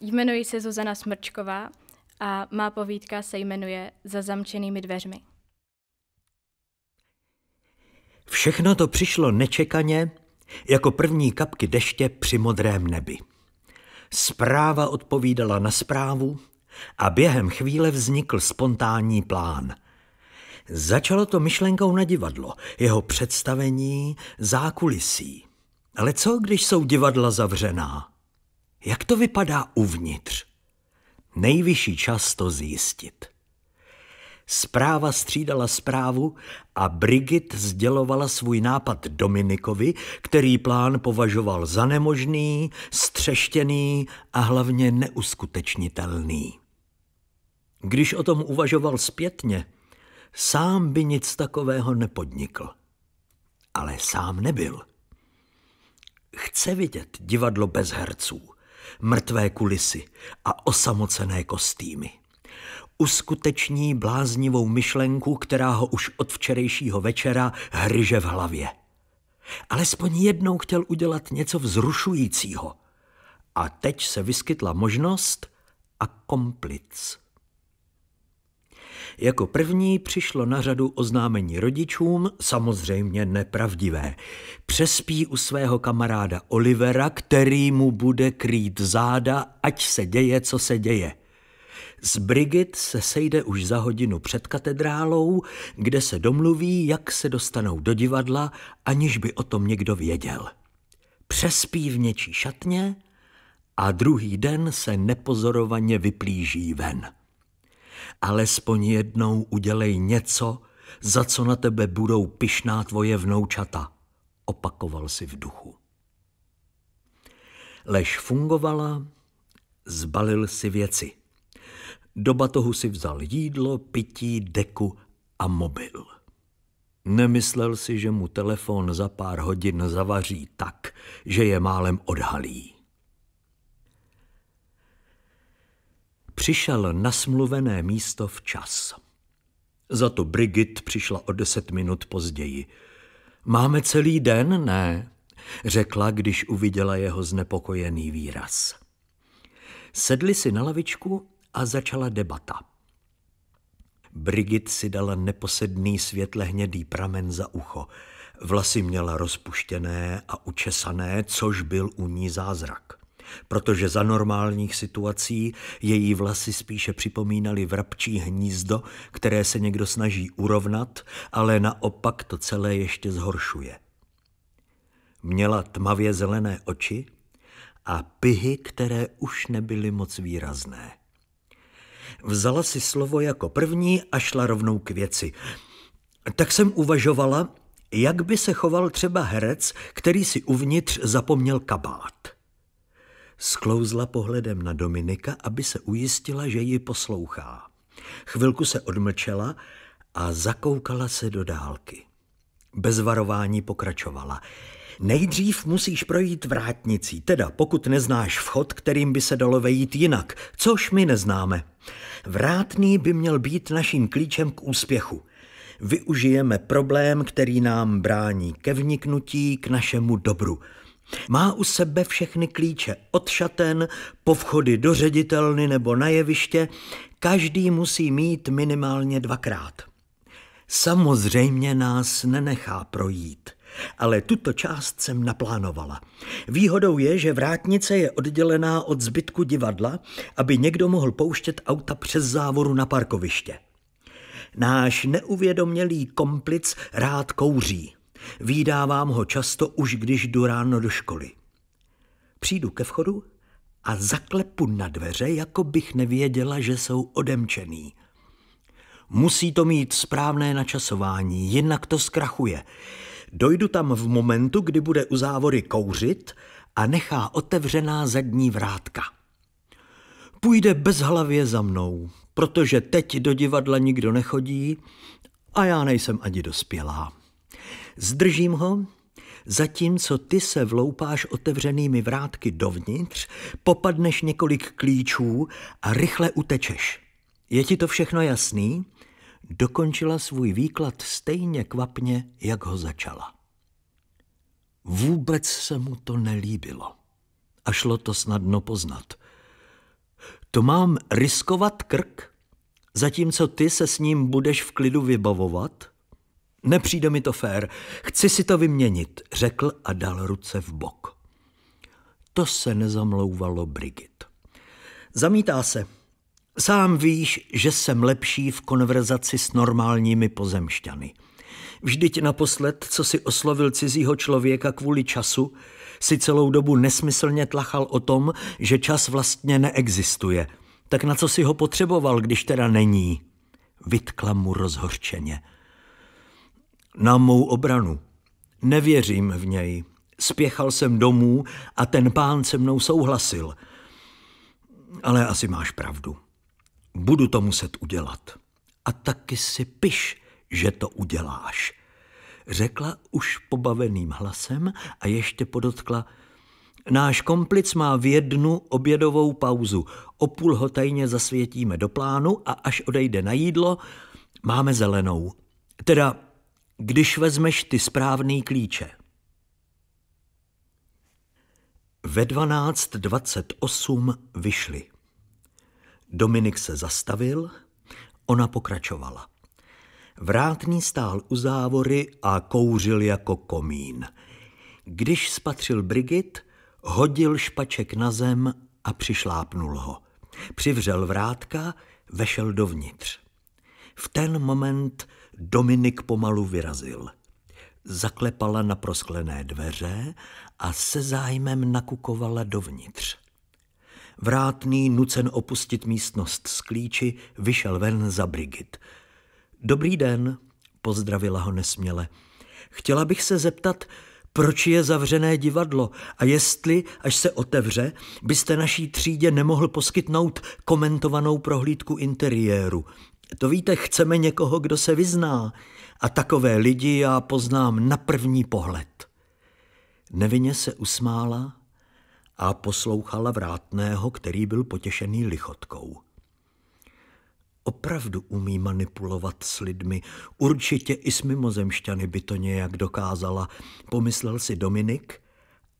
Jmenuji se Zuzana Smrčková a má povídka se jmenuje Za zamčenými dveřmi. Všechno to přišlo nečekaně, jako první kapky deště při modrém nebi. Zpráva odpovídala na zprávu a během chvíle vznikl spontánní plán. Začalo to myšlenkou na divadlo, jeho představení, zákulisí. Ale co, když jsou divadla zavřená? Jak to vypadá uvnitř? Nejvyšší čas to zjistit. Zpráva střídala zprávu a Brigit sdělovala svůj nápad Dominikovi, který plán považoval za nemožný, střeštěný a hlavně neuskutečnitelný. Když o tom uvažoval zpětně, sám by nic takového nepodnikl. Ale sám nebyl. Chce vidět divadlo bez herců mrtvé kulisy a osamocené kostýmy. Uskuteční bláznivou myšlenku, která ho už od včerejšího večera hryže v hlavě. Alespoň jednou chtěl udělat něco vzrušujícího. A teď se vyskytla možnost a komplic. Jako první přišlo na řadu oznámení rodičům, samozřejmě nepravdivé. Přespí u svého kamaráda Olivera, který mu bude krýt záda, ať se děje, co se děje. Z Brigit se sejde už za hodinu před katedrálou, kde se domluví, jak se dostanou do divadla, aniž by o tom někdo věděl. Přespí v něčí šatně a druhý den se nepozorovaně vyplíží ven. Alespoň jednou udělej něco, za co na tebe budou pyšná tvoje vnoučata, opakoval si v duchu. Lež fungovala, zbalil si věci. Do batohu si vzal jídlo, pití, deku a mobil. Nemyslel si, že mu telefon za pár hodin zavaří tak, že je málem odhalí. Přišel na smluvené místo včas. Za to Brigit přišla o deset minut později. Máme celý den, ne? řekla, když uviděla jeho znepokojený výraz. Sedli si na lavičku a začala debata. Brigit si dala neposedný světle hnědý pramen za ucho. Vlasy měla rozpuštěné a učesané, což byl u ní zázrak protože za normálních situací její vlasy spíše připomínaly vrapčí hnízdo, které se někdo snaží urovnat, ale naopak to celé ještě zhoršuje. Měla tmavě zelené oči a pyhy, které už nebyly moc výrazné. Vzala si slovo jako první a šla rovnou k věci. Tak jsem uvažovala, jak by se choval třeba herec, který si uvnitř zapomněl kabát. Sklouzla pohledem na Dominika, aby se ujistila, že ji poslouchá. Chvilku se odmlčela a zakoukala se do dálky. Bez varování pokračovala. Nejdřív musíš projít vrátnicí, teda pokud neznáš vchod, kterým by se dalo vejít jinak, což my neznáme. Vrátný by měl být naším klíčem k úspěchu. Využijeme problém, který nám brání ke vniknutí k našemu dobru. Má u sebe všechny klíče od šaten, po vchody do ředitelny nebo na jeviště, každý musí mít minimálně dvakrát. Samozřejmě nás nenechá projít, ale tuto část jsem naplánovala. Výhodou je, že vrátnice je oddělená od zbytku divadla, aby někdo mohl pouštět auta přes závoru na parkoviště. Náš neuvědomělý komplic rád kouří. Výdávám ho často už, když jdu ráno do školy. Přijdu ke vchodu a zaklepu na dveře, jako bych nevěděla, že jsou odemčený. Musí to mít správné načasování, jinak to zkrachuje. Dojdu tam v momentu, kdy bude u závory kouřit a nechá otevřená zadní vrátka. Půjde bezhlavě za mnou, protože teď do divadla nikdo nechodí a já nejsem ani dospělá. Zdržím ho, zatímco ty se vloupáš otevřenými vrátky dovnitř, popadneš několik klíčů a rychle utečeš. Je ti to všechno jasný? Dokončila svůj výklad stejně kvapně, jak ho začala. Vůbec se mu to nelíbilo. A šlo to snadno poznat. To mám riskovat krk? Zatímco ty se s ním budeš v klidu vybavovat – Nepřijde mi to fér, chci si to vyměnit, řekl a dal ruce v bok. To se nezamlouvalo Brigit. Zamítá se. Sám víš, že jsem lepší v konverzaci s normálními pozemšťany. Vždyť naposled, co si oslovil cizího člověka kvůli času, si celou dobu nesmyslně tlachal o tom, že čas vlastně neexistuje. Tak na co si ho potřeboval, když teda není? Vytkla mu rozhorčeně na mou obranu. Nevěřím v něj. Spěchal jsem domů a ten pán se mnou souhlasil. Ale asi máš pravdu. Budu to muset udělat. A taky si piš, že to uděláš. Řekla už pobaveným hlasem a ještě podotkla, Náš komplic má v jednu obědovou pauzu. O půl ho tajně zasvětíme do plánu a až odejde na jídlo, máme zelenou. Teda když vezmeš ty správný klíče. Ve 12.28 vyšli. Dominik se zastavil, ona pokračovala. Vrátný stál u závory a kouřil jako komín. Když spatřil Brigit, hodil špaček na zem a přišlápnul ho. Přivřel vrátka, vešel dovnitř. V ten moment Dominik pomalu vyrazil. Zaklepala na prosklené dveře a se zájmem nakukovala dovnitř. Vrátný, nucen opustit místnost z klíči, vyšel ven za Brigit. Dobrý den, pozdravila ho nesměle. Chtěla bych se zeptat, proč je zavřené divadlo a jestli, až se otevře, byste naší třídě nemohl poskytnout komentovanou prohlídku interiéru – to víte, chceme někoho, kdo se vyzná. A takové lidi já poznám na první pohled. Nevinně se usmála a poslouchala vrátného, který byl potěšený lichotkou. Opravdu umí manipulovat s lidmi. Určitě i s mimozemšťany by to nějak dokázala, pomyslel si Dominik,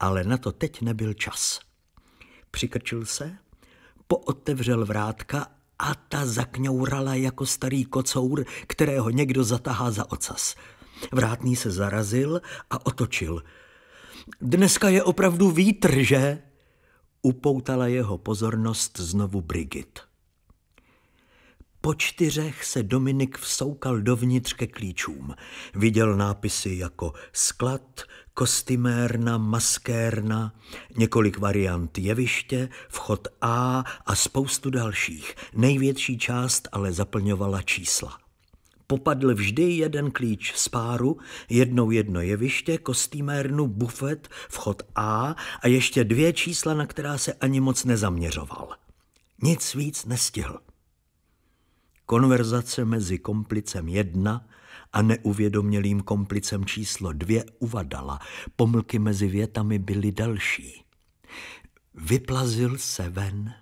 ale na to teď nebyl čas. Přikrčil se, pootevřel vrátka a ta zakňourala jako starý kocour, kterého někdo zatahá za ocas. Vrátný se zarazil a otočil. Dneska je opravdu vítr, že? Upoutala jeho pozornost znovu Brigit. Po čtyřech se Dominik vsoukal dovnitř ke klíčům. Viděl nápisy jako sklad, kostymérna, maskérna, několik variant jeviště, vchod A a spoustu dalších. Největší část ale zaplňovala čísla. Popadl vždy jeden klíč z páru, jednou jedno jeviště, kostýmérnu, bufet, vchod A a ještě dvě čísla, na která se ani moc nezaměřoval. Nic víc nestihl. Konverzace mezi komplicem jedna a neuvědomělým komplicem číslo dvě uvadala. Pomlky mezi větami byly další. Vyplazil se ven,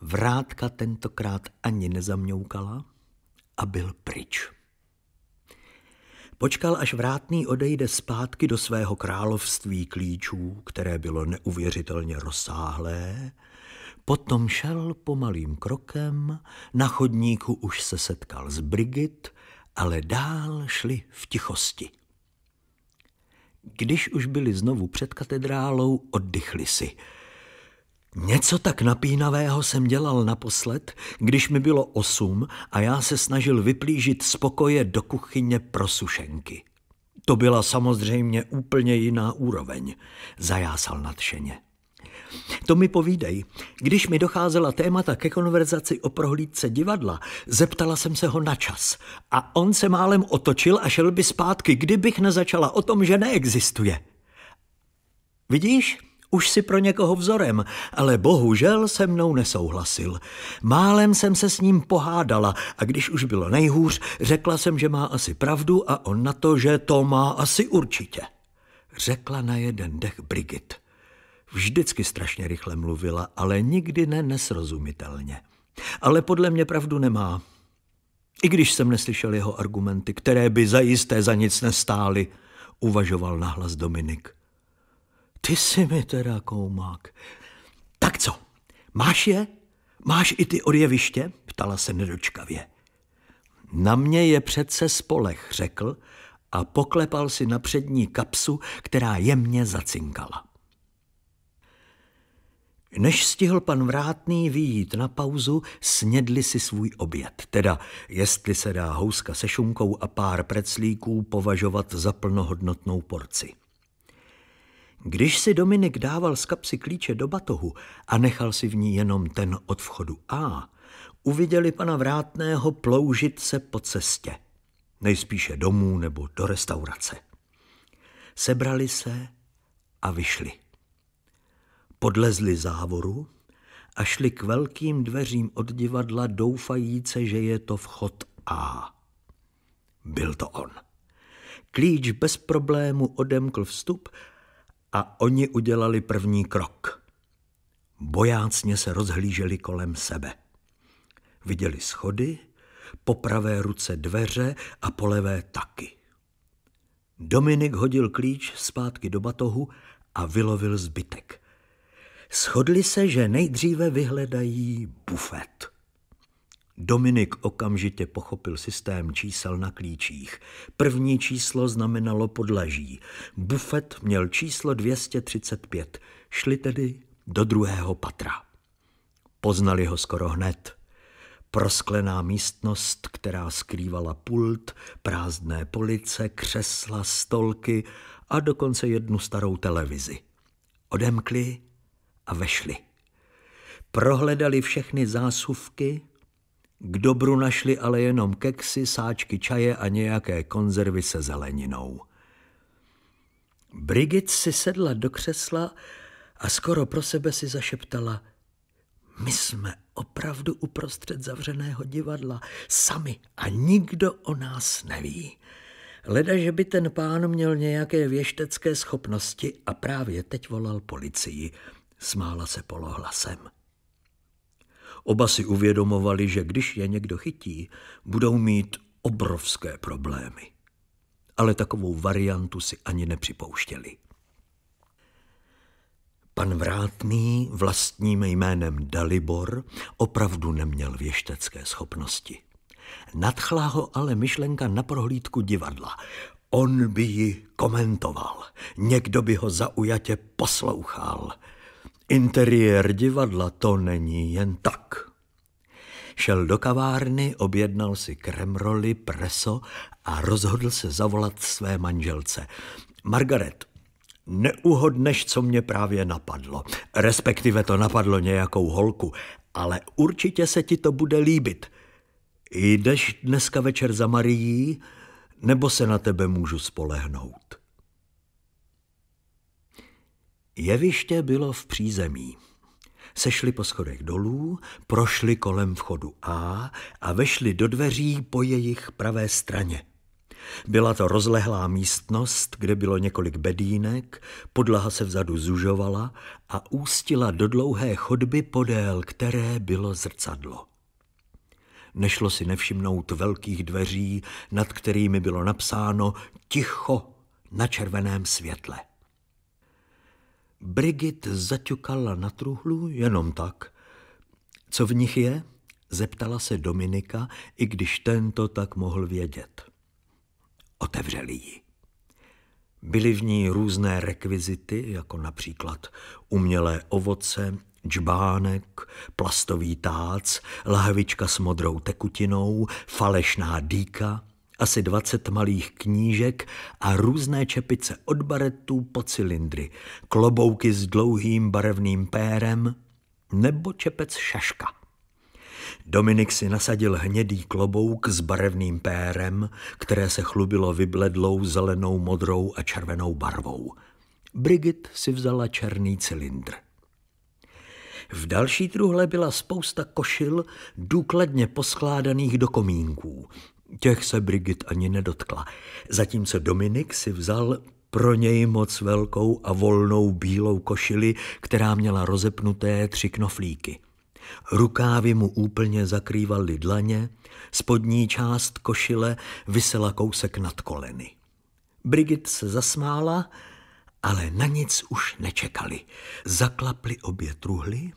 vrátka tentokrát ani nezamňoukala a byl pryč. Počkal, až vrátný odejde zpátky do svého království klíčů, které bylo neuvěřitelně rozsáhlé, Potom šel pomalým krokem, na chodníku už se setkal s Brigit, ale dál šli v tichosti. Když už byli znovu před katedrálou, oddychli si. Něco tak napínavého jsem dělal naposled, když mi bylo osm a já se snažil vyplížit z pokoje do kuchyně pro sušenky. To byla samozřejmě úplně jiná úroveň, zajásal nadšeně. To mi povídej. Když mi docházela témata ke konverzaci o prohlídce divadla, zeptala jsem se ho na čas. A on se málem otočil a šel by zpátky, kdybych nezačala o tom, že neexistuje. Vidíš? Už si pro někoho vzorem, ale bohužel se mnou nesouhlasil. Málem jsem se s ním pohádala a když už bylo nejhůř, řekla jsem, že má asi pravdu a on na to, že to má asi určitě. Řekla na jeden dech Brigitte. Vždycky strašně rychle mluvila, ale nikdy ne nesrozumitelně. Ale podle mě pravdu nemá. I když jsem neslyšel jeho argumenty, které by zajisté za nic nestály, uvažoval nahlas Dominik. Ty jsi mi teda koumák. Tak co, máš je? Máš i ty odjeviště? Ptala se nedočkavě. Na mě je přece spolech, řekl a poklepal si na přední kapsu, která jemně zacinkala. Než stihl pan Vrátný výjít na pauzu, snědli si svůj oběd. Teda, jestli se dá houska se šunkou a pár preclíků považovat za plnohodnotnou porci. Když si Dominik dával z kapsy klíče do batohu a nechal si v ní jenom ten od vchodu A, uviděli pana Vrátného ploužit se po cestě. Nejspíše domů nebo do restaurace. Sebrali se a vyšli. Podlezli závoru a šli k velkým dveřím od divadla, doufajíce, že je to vchod A. Byl to on. Klíč bez problému odemkl vstup a oni udělali první krok. Bojácně se rozhlíželi kolem sebe. Viděli schody, po pravé ruce dveře a po levé taky. Dominik hodil klíč zpátky do batohu a vylovil zbytek. Shodli se, že nejdříve vyhledají bufet. Dominik okamžitě pochopil systém čísel na klíčích. První číslo znamenalo podlaží. Bufet měl číslo 235. Šli tedy do druhého patra. Poznali ho skoro hned. Prosklená místnost, která skrývala pult, prázdné police, křesla, stolky a dokonce jednu starou televizi. Odemkli a vešli. Prohledali všechny zásuvky, k dobru našli ale jenom keksy, sáčky čaje a nějaké konzervy se zeleninou. Brigit si sedla do křesla a skoro pro sebe si zašeptala my jsme opravdu uprostřed zavřeného divadla, sami a nikdo o nás neví. Leda, že by ten pán měl nějaké věštecké schopnosti a právě teď volal policii smála se polohlasem. Oba si uvědomovali, že když je někdo chytí, budou mít obrovské problémy. Ale takovou variantu si ani nepřipouštěli. Pan Vrátný vlastním jménem Dalibor opravdu neměl věštecké schopnosti. Nadchla ho ale myšlenka na prohlídku divadla. On by ji komentoval. Někdo by ho zaujatě poslouchal – Interiér divadla to není jen tak. Šel do kavárny, objednal si kremroli, preso a rozhodl se zavolat své manželce. Margaret, neuhodneš, co mě právě napadlo. Respektive to napadlo nějakou holku, ale určitě se ti to bude líbit. Jdeš dneska večer za Marií, nebo se na tebe můžu spolehnout? Jeviště bylo v přízemí. Sešli po schodech dolů, prošli kolem vchodu A a vešli do dveří po jejich pravé straně. Byla to rozlehlá místnost, kde bylo několik bedínek, podlaha se vzadu zužovala a ústila do dlouhé chodby podél, které bylo zrcadlo. Nešlo si nevšimnout velkých dveří, nad kterými bylo napsáno ticho na červeném světle. Brigit zaťukala na truhlu jenom tak. Co v nich je? Zeptala se Dominika, i když tento tak mohl vědět. Otevřeli ji. Byly v ní různé rekvizity, jako například umělé ovoce, džbánek, plastový tác, lahvička s modrou tekutinou, falešná dýka – asi 20 malých knížek a různé čepice od baretů po cylindry, klobouky s dlouhým barevným pérem nebo čepec šaška. Dominik si nasadil hnědý klobouk s barevným pérem, které se chlubilo vybledlou zelenou, modrou a červenou barvou. Brigit si vzala černý cylindr. V další truhle byla spousta košil důkladně poskládaných do komínků. Těch se Brigit ani nedotkla, zatímco Dominik si vzal pro něj moc velkou a volnou bílou košili, která měla rozepnuté tři knoflíky. Rukávy mu úplně zakrývaly dlaně, spodní část košile vysela kousek nad koleny. Brigit se zasmála, ale na nic už nečekali. Zaklapli obě truhly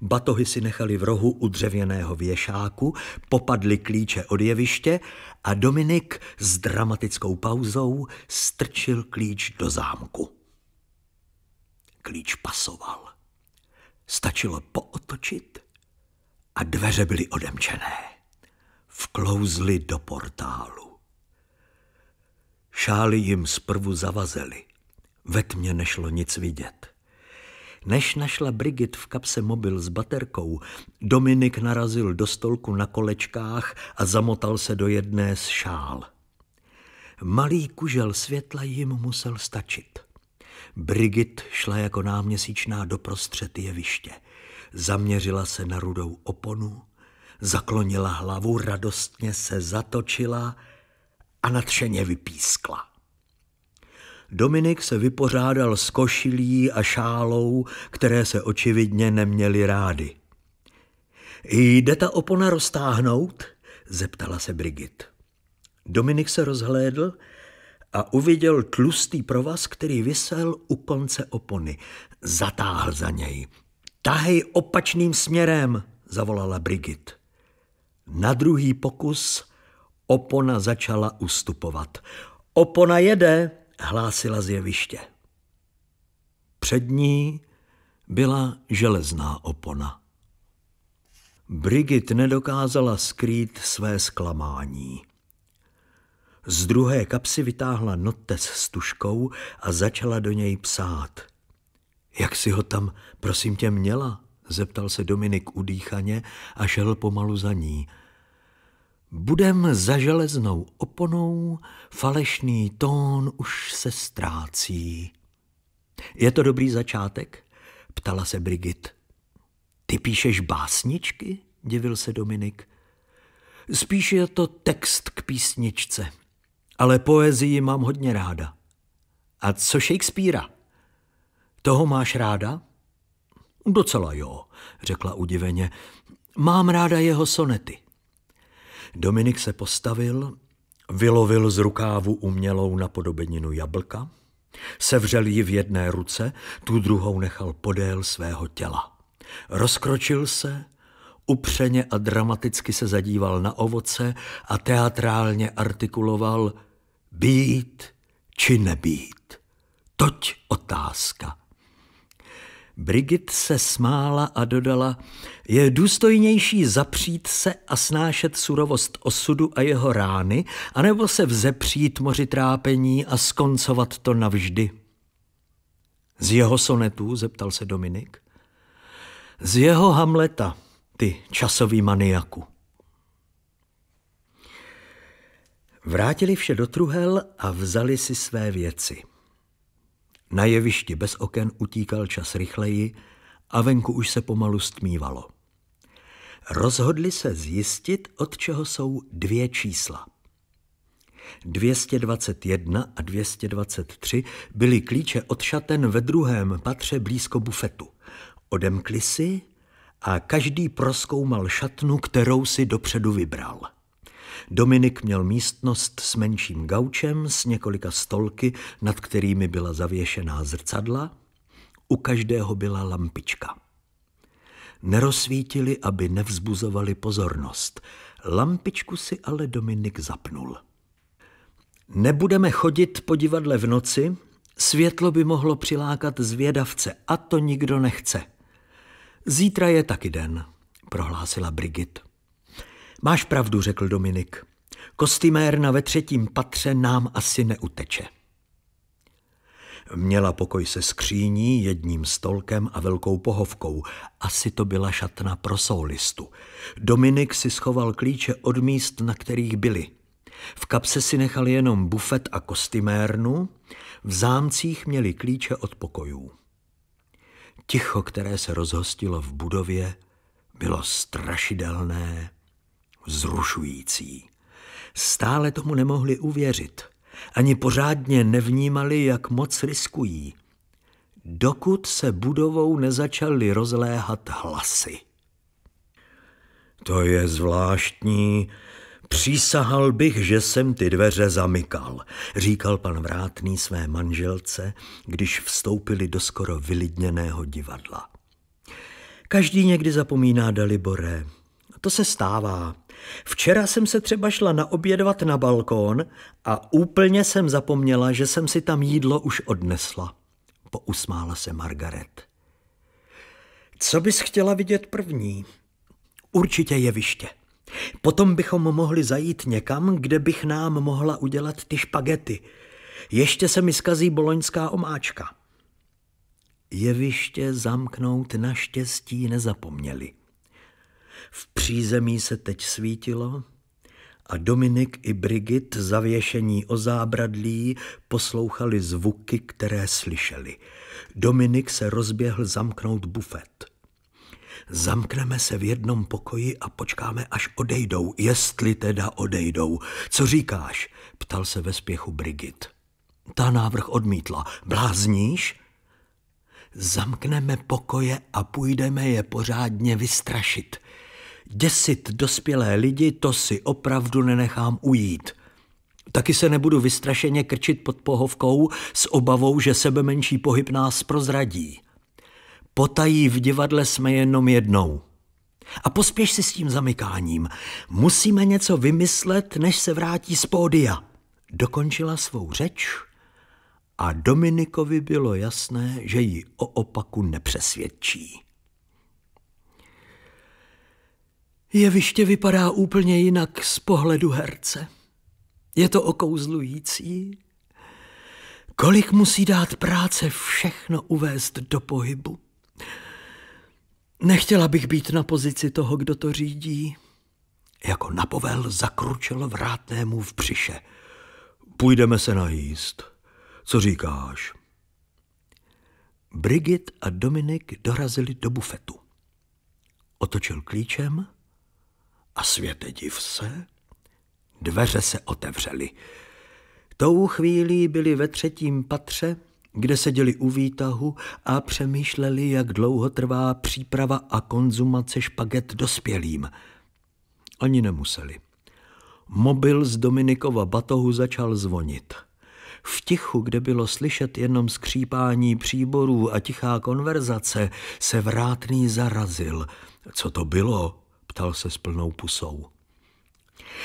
Batohy si nechali v rohu u dřevěného věšáku, popadli klíče od jeviště a Dominik s dramatickou pauzou strčil klíč do zámku. Klíč pasoval. Stačilo pootočit a dveře byly odemčené. Vklouzli do portálu. Šály jim zprvu zavazely. Ve tmě nešlo nic vidět. Než našla Brigit v kapse mobil s baterkou, Dominik narazil do stolku na kolečkách a zamotal se do jedné z šál. Malý kužel světla jim musel stačit. Brigit šla jako náměsíčná doprostřed jeviště. Zaměřila se na rudou oponu, zaklonila hlavu, radostně se zatočila a nadšeně vypískla. Dominik se vypořádal s košilí a šálou, které se očividně neměly rády. Jde ta opona roztáhnout? zeptala se Brigit. Dominik se rozhlédl a uviděl tlustý provaz, který vysel u konce opony. Zatáhl za něj. Tahej opačným směrem, zavolala Brigit. Na druhý pokus opona začala ustupovat. Opona jede, hlásila z jeviště. Před ní byla železná opona. Brigit nedokázala skrýt své zklamání. Z druhé kapsy vytáhla notes s tuškou a začala do něj psát. Jak si ho tam, prosím tě, měla? Zeptal se Dominik udýchaně a šel pomalu za ní – budem za železnou oponou, falešný tón už se ztrácí. Je to dobrý začátek? Ptala se Brigit. Ty píšeš básničky? Divil se Dominik. Spíš je to text k písničce, ale poezii mám hodně ráda. A co Shakespearea? Toho máš ráda? Docela jo, řekla udiveně. Mám ráda jeho sonety. Dominik se postavil, vylovil z rukávu umělou napodobeninu jablka, sevřel ji v jedné ruce, tu druhou nechal podél svého těla. Rozkročil se, upřeně a dramaticky se zadíval na ovoce a teatrálně artikuloval být či nebýt. Toť otázka – Brigit se smála a dodala, je důstojnější zapřít se a snášet surovost osudu a jeho rány, anebo se vzepřít moři trápení a skoncovat to navždy. Z jeho sonetů, zeptal se Dominik. Z jeho Hamleta, ty časový maniaku. Vrátili vše do truhel a vzali si své věci. Na jevišti bez oken utíkal čas rychleji a venku už se pomalu stmívalo. Rozhodli se zjistit, od čeho jsou dvě čísla. 221 a 223 byly klíče od šaten ve druhém patře blízko bufetu. Odemkli si a každý proskoumal šatnu, kterou si dopředu vybral – Dominik měl místnost s menším gaučem, s několika stolky, nad kterými byla zavěšená zrcadla. U každého byla lampička. Nerosvítili, aby nevzbuzovali pozornost. Lampičku si ale Dominik zapnul. Nebudeme chodit po divadle v noci, světlo by mohlo přilákat zvědavce a to nikdo nechce. Zítra je taky den, prohlásila Brigit. Máš pravdu, řekl Dominik. Kostymérna ve třetím patře nám asi neuteče. Měla pokoj se skříní, jedním stolkem a velkou pohovkou. Asi to byla šatna pro soulistu. Dominik si schoval klíče od míst, na kterých byli. V kapse si nechal jenom bufet a kostymérnu, v zámcích měli klíče od pokojů. Ticho, které se rozhostilo v budově, bylo strašidelné zrušující. Stále tomu nemohli uvěřit. Ani pořádně nevnímali, jak moc riskují. Dokud se budovou nezačaly rozléhat hlasy. To je zvláštní. Přísahal bych, že jsem ty dveře zamykal, říkal pan Vrátný své manželce, když vstoupili do skoro vylidněného divadla. Každý někdy zapomíná Dalibore. To se stává. Včera jsem se třeba šla naobědvat na balkón a úplně jsem zapomněla, že jsem si tam jídlo už odnesla. Pousmála se Margaret. Co bys chtěla vidět první? Určitě jeviště. Potom bychom mohli zajít někam, kde bych nám mohla udělat ty špagety. Ještě se mi skazí boloňská omáčka. Jeviště zamknout naštěstí nezapomněli. V přízemí se teď svítilo a Dominik i Brigit, zavěšení o zábradlí, poslouchali zvuky, které slyšeli. Dominik se rozběhl zamknout bufet. Zamkneme se v jednom pokoji a počkáme, až odejdou, jestli teda odejdou. Co říkáš? Ptal se ve spěchu Brigit. Ta návrh odmítla. Blázníš? Zamkneme pokoje a půjdeme je pořádně vystrašit – Děsit dospělé lidi, to si opravdu nenechám ujít. Taky se nebudu vystrašeně krčit pod pohovkou s obavou, že sebe menší pohyb nás prozradí. Potají v divadle jsme jenom jednou. A pospěš si s tím zamykáním. Musíme něco vymyslet, než se vrátí z pódia. Dokončila svou řeč a Dominikovi bylo jasné, že ji o opaku nepřesvědčí. Jeviště vypadá úplně jinak z pohledu herce. Je to okouzlující. Kolik musí dát práce všechno uvést do pohybu? Nechtěla bych být na pozici toho, kdo to řídí. Jako napovel zakručil vrátnému v břiše. Půjdeme se najíst. Co říkáš? Brigit a Dominik dorazili do bufetu. Otočil klíčem a světe div se, dveře se otevřely. Tou chvílí byli ve třetím patře, kde seděli u výtahu a přemýšleli, jak dlouho trvá příprava a konzumace špaget dospělým. Ani nemuseli. Mobil z Dominikova batohu začal zvonit. V tichu, kde bylo slyšet jenom skřípání příborů a tichá konverzace, se vrátný zarazil. Co to bylo? zeptal se s plnou pusou.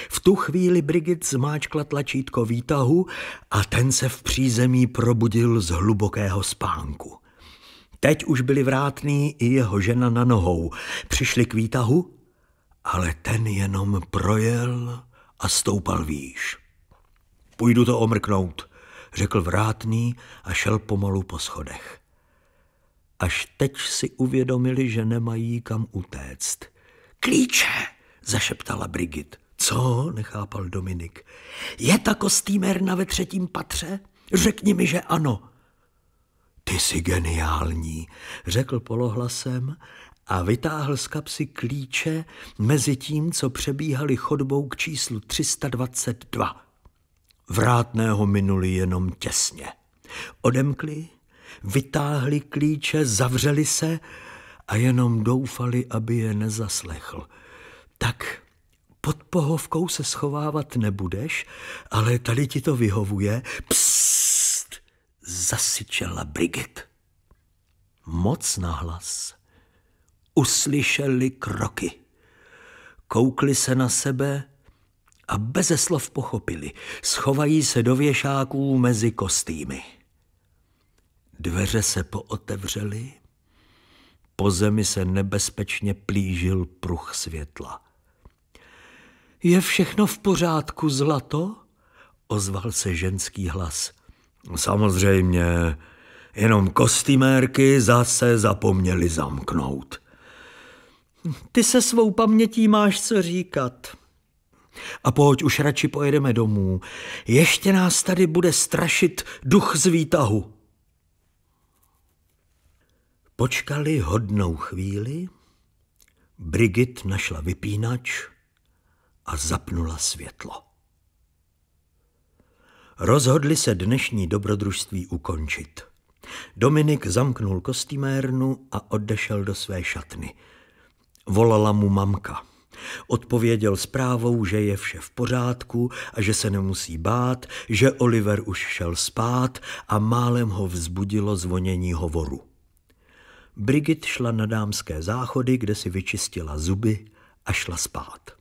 V tu chvíli Brigit zmáčkla tlačítko výtahu a ten se v přízemí probudil z hlubokého spánku. Teď už byli vrátný i jeho žena na nohou. Přišli k výtahu, ale ten jenom projel a stoupal výš. Půjdu to omrknout, řekl vrátný a šel pomalu po schodech. Až teď si uvědomili, že nemají kam utéct – Klíče, zašeptala Brigit. Co? nechápal Dominik. Je ta kostýmerna ve třetím patře? Řekni mi, že ano. Ty jsi geniální, řekl polohlasem a vytáhl z kapsy klíče mezi tím, co přebíhali chodbou k číslu 322. Vrátného minuli jenom těsně. Odemkli, vytáhli klíče, zavřeli se a jenom doufali, aby je nezaslechl. Tak pod pohovkou se schovávat nebudeš, ale tady ti to vyhovuje. Psst! Zasyčela Brigit. Moc nahlas. Uslyšeli kroky. Koukli se na sebe a beze slov pochopili. Schovají se do věšáků mezi kostýmy. Dveře se pootevřely, po zemi se nebezpečně plížil pruh světla. Je všechno v pořádku, zlato? Ozval se ženský hlas. Samozřejmě, jenom kostymérky zase zapomněli zamknout. Ty se svou pamětí máš co říkat. A pojď, už radši pojedeme domů. Ještě nás tady bude strašit duch z výtahu. Počkali hodnou chvíli, Brigit našla vypínač a zapnula světlo. Rozhodli se dnešní dobrodružství ukončit. Dominik zamknul kostýmérnu a odešel do své šatny. Volala mu mamka. Odpověděl zprávou, že je vše v pořádku a že se nemusí bát, že Oliver už šel spát a málem ho vzbudilo zvonění hovoru. Brigit šla na dámské záchody, kde si vyčistila zuby a šla spát.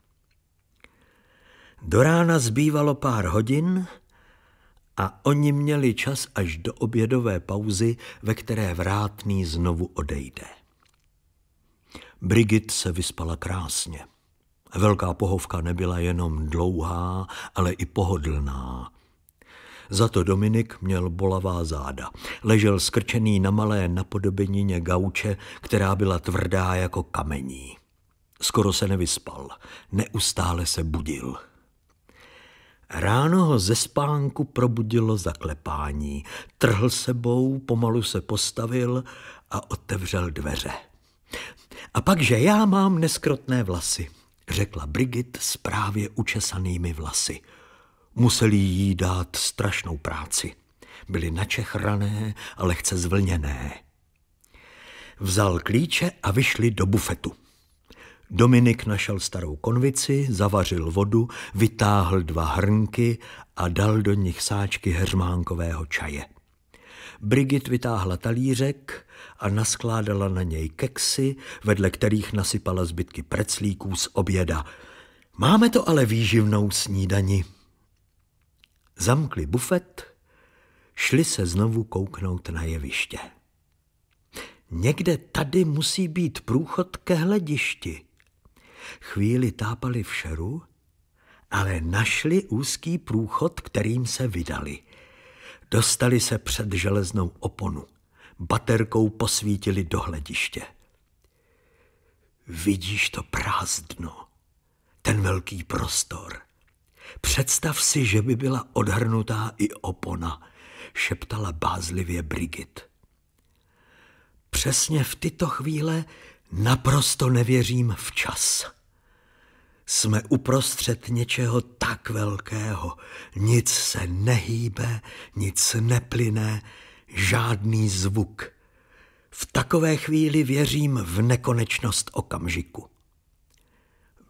Do rána zbývalo pár hodin a oni měli čas až do obědové pauzy, ve které vrátný znovu odejde. Brigit se vyspala krásně. Velká pohovka nebyla jenom dlouhá, ale i pohodlná. Za to Dominik měl bolavá záda. Ležel skrčený na malé napodobenině gauče, která byla tvrdá jako kamení. Skoro se nevyspal, neustále se budil. Ráno ho ze spánku probudilo zaklepání. Trhl sebou, pomalu se postavil a otevřel dveře. A pak, že já mám neskrotné vlasy, řekla Brigit s právě učesanými vlasy museli jí dát strašnou práci. Byly načehrané a lehce zvlněné. Vzal klíče a vyšli do bufetu. Dominik našel starou konvici, zavařil vodu, vytáhl dva hrnky a dal do nich sáčky hermánkového čaje. Brigit vytáhla talířek a naskládala na něj keksy, vedle kterých nasypala zbytky preclíků z oběda. Máme to ale výživnou snídani zamkli bufet, šli se znovu kouknout na jeviště. Někde tady musí být průchod ke hledišti. Chvíli tápali v šeru, ale našli úzký průchod, kterým se vydali. Dostali se před železnou oponu. Baterkou posvítili do hlediště. Vidíš to prázdno, ten velký prostor – Představ si, že by byla odhrnutá i opona, šeptala bázlivě Brigit. Přesně v tyto chvíle naprosto nevěřím v čas. Jsme uprostřed něčeho tak velkého. Nic se nehýbe, nic neplyne, žádný zvuk. V takové chvíli věřím v nekonečnost okamžiku.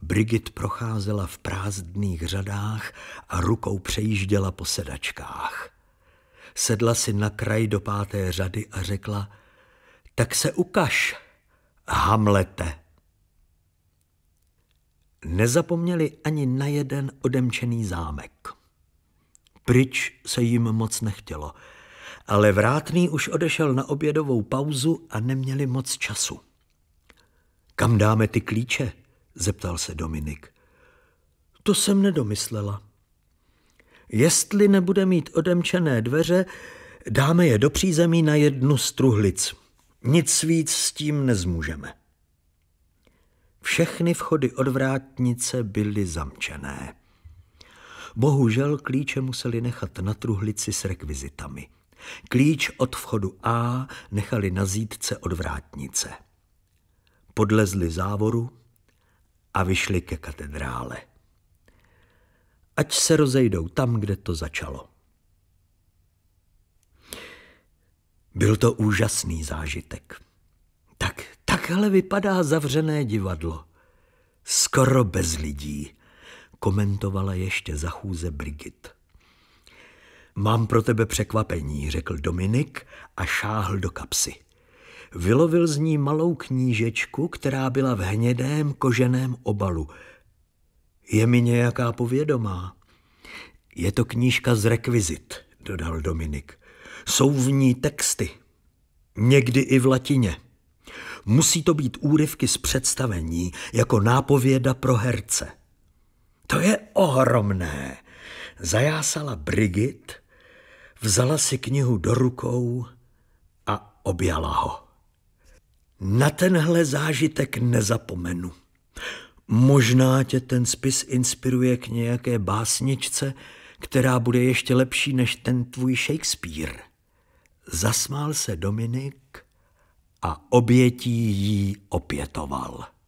Brigit procházela v prázdných řadách a rukou přejížděla po sedačkách. Sedla si na kraj do páté řady a řekla, tak se ukaž, Hamlete. Nezapomněli ani na jeden odemčený zámek. Pryč se jim moc nechtělo, ale vrátný už odešel na obědovou pauzu a neměli moc času. Kam dáme ty klíče? zeptal se Dominik. To jsem nedomyslela. Jestli nebude mít odemčené dveře, dáme je do přízemí na jednu z truhlic. Nic víc s tím nezmůžeme. Všechny vchody od vrátnice byly zamčené. Bohužel klíče museli nechat na truhlici s rekvizitami. Klíč od vchodu A nechali na zítce od vrátnice. Podlezli závoru, a vyšli ke katedrále. Ať se rozejdou tam, kde to začalo. Byl to úžasný zážitek. Tak, takhle vypadá zavřené divadlo. Skoro bez lidí, komentovala ještě za chůze Brigit. Mám pro tebe překvapení, řekl Dominik a šáhl do kapsy vylovil z ní malou knížečku, která byla v hnědém koženém obalu. Je mi nějaká povědomá. Je to knížka z rekvizit, dodal Dominik. Jsou v ní texty, někdy i v latině. Musí to být úryvky z představení, jako nápověda pro herce. To je ohromné. Zajásala Brigit, vzala si knihu do rukou a objala ho. Na tenhle zážitek nezapomenu. Možná tě ten spis inspiruje k nějaké básničce, která bude ještě lepší než ten tvůj Shakespeare. Zasmál se Dominik a obětí jí opětoval.